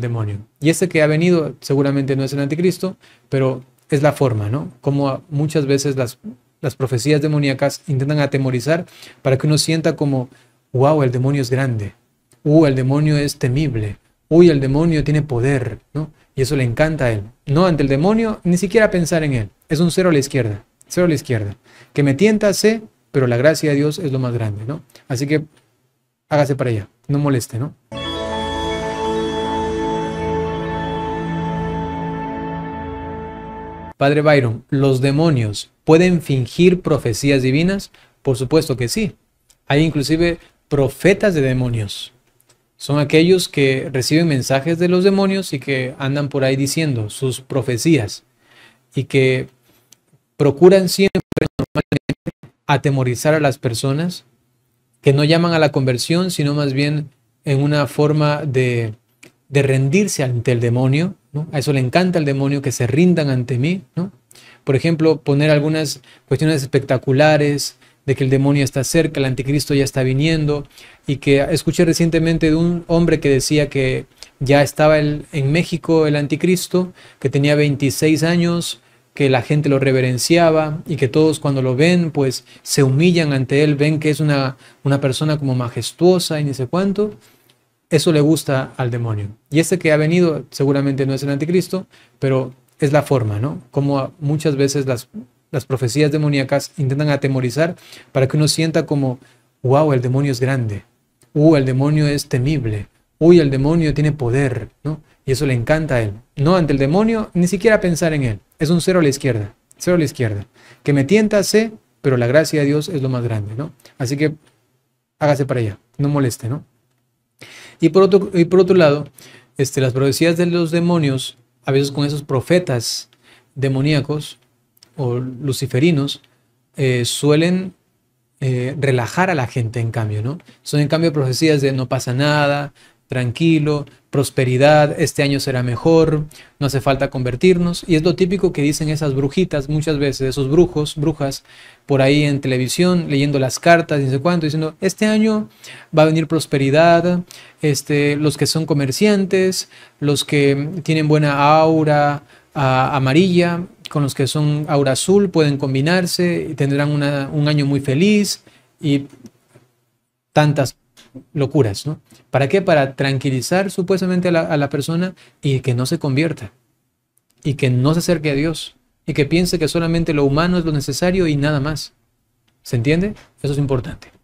demonio. Y este que ha venido seguramente no es el anticristo, pero es la forma, ¿no? Como muchas veces las, las profecías demoníacas intentan atemorizar para que uno sienta como, wow, el demonio es grande, uh, el demonio es temible, uy, el demonio tiene poder, ¿no? Y eso le encanta a él. No ante el demonio, ni siquiera pensar en él. Es un cero a la izquierda, cero a la izquierda. Que me tienta, sé, pero la gracia de Dios es lo más grande, ¿no? Así que hágase para allá, no moleste, ¿no? Padre Byron, ¿los demonios pueden fingir profecías divinas? Por supuesto que sí. Hay inclusive profetas de demonios. Son aquellos que reciben mensajes de los demonios y que andan por ahí diciendo sus profecías y que procuran siempre atemorizar a las personas que no llaman a la conversión, sino más bien en una forma de de rendirse ante el demonio, A eso le encanta al demonio que se rindan ante mí, ¿no? Por ejemplo, poner algunas cuestiones espectaculares de que el demonio está cerca, el anticristo ya está viniendo y que escuché recientemente de un hombre que decía que ya estaba el, en México el anticristo, que tenía 26 años, que la gente lo reverenciaba y que todos cuando lo ven pues se humillan ante él, ven que es una, una persona como majestuosa y ni sé cuánto. Eso le gusta al demonio. Y este que ha venido seguramente no es el anticristo, pero es la forma, ¿no? Como muchas veces las, profecías demoníacas intentan atemorizar para que uno sienta como, wow, el demonio es grande, uh, el demonio es temible, uy, el demonio tiene poder, ¿no? Y eso le encanta a él. No ante el demonio, ni siquiera pensar en él. Es un cero a la izquierda, cero a la izquierda. Que me tienta, sé, pero la gracia de Dios es lo más grande, ¿no? Así que hágase para allá, no moleste, ¿no? Y por otro, y por otro lado, este, las profecías de los demonios, a veces con esos profetas demoníacos o luciferinos, eh, suelen eh, relajar a la gente en cambio, ¿no? Son en cambio profecías de no pasa nada, tranquilo, prosperidad, este año será mejor, no hace falta convertirnos. Y es lo típico que dicen esas brujitas muchas veces, esos brujos, brujas, por ahí en televisión, leyendo las cartas, dice cuánto, diciendo, este año va a venir prosperidad, este, los que son comerciantes, los que tienen buena aura amarilla, con los que son aura azul, pueden combinarse y tendrán un año muy feliz y tantas locuras, ¿no? ¿Para qué? Para tranquilizar supuestamente a la, a la persona y que no se convierta, y que no se acerque a Dios, y que piense que solamente lo humano es lo necesario y nada más. ¿Se entiende? Eso es importante.